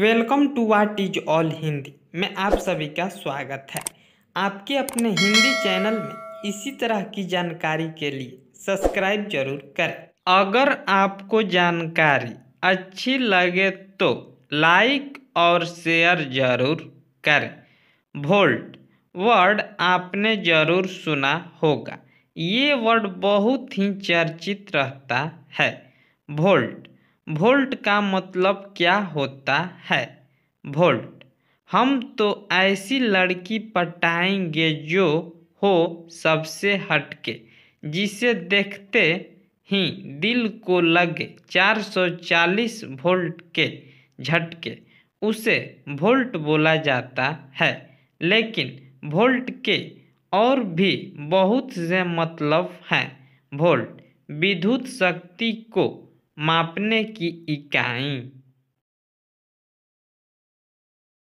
welcome to what is all Hindi में आप सभी का स्वागत है आपके अपने हिंदी चैनल में इसी तरह की जानकारी के लिए सब्सक्राइब जरूर करें अगर आपको जानकारी अच्छी लगे तो लाइक और शेयर जरूर करें वोल्ट वर्ड आपने जरूर सुना होगा ये वर्ड बहुत ही चर्चित रहता है वोल्ट वोल्ट का मतलब क्या होता है वोल्ट हम तो ऐसी लड़की पटाएंगे जो हो सबसे हटके जिसे देखते ही दिल को लगे 440 वोल्ट के झटके उसे वोल्ट बोला जाता है लेकिन वोल्ट के और भी बहुत से मतलब हैं वोल्ट विद्युत शक्ति को मापने की इकाई